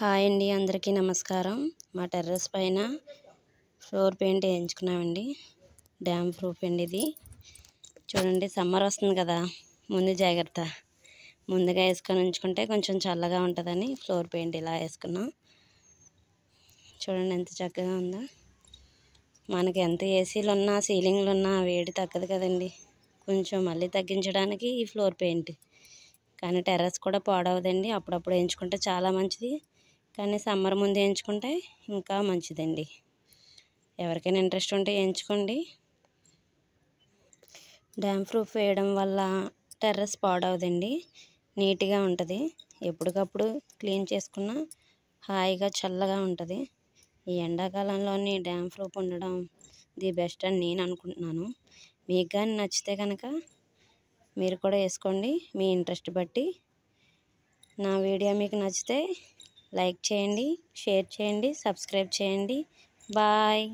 hi అండి అందరికీ నమస్కారం మా టెర్రస్ పైన ఫ్లోర్ పెయింట్ వేయించుకున్నామండి డ్యామ్ ప్రూఫ్ అండి ఇది చూడండి సమ్మర్ వస్తుంది కదా ముందు జాగ్రత్త ముందుగా వేసుకొని ఉంచుకుంటే కొంచెం చల్లగా ఉంటుందని ఫ్లోర్ పెయింట్ ఇలా వేసుకున్నాం చూడండి ఎంత చక్కగా ఉందో మనకి ఎంత ఏసీలు ఉన్నా సీలింగ్లు ఉన్నా వేడి తగ్గదు కదండి కొంచెం మళ్ళీ తగ్గించడానికి ఈ ఫ్లోర్ పెయింట్ కానీ టెర్రస్ కూడా పాడవదండి అప్పుడప్పుడు వేయించుకుంటే చాలా మంచిది కానీ సమ్మర్ ముందు ఎంచుకుంటే ఇంకా మంచిదండి ఎవరికైనా ఇంట్రెస్ట్ ఉంటే ఎంచుకోండి డ్యామ్ ప్రూఫ్ వేయడం వల్ల టెర్రస్ పాడవదండి నీట్గా ఉంటుంది ఎప్పటికప్పుడు క్లీన్ చేసుకున్న హాయిగా చల్లగా ఉంటుంది ఈ ఎండాకాలంలోని డ్యామ్ ప్రూఫ్ ఉండడం ది బెస్ట్ అని నేను అనుకుంటున్నాను మీకు కానీ నచ్చితే కనుక మీరు కూడా వేసుకోండి మీ ఇంట్రెస్ట్ బట్టి నా వీడియో మీకు నచ్చితే లైక్ చేయండి షేర్ చేయండి సబ్స్క్రైబ్ చేయండి బాయ్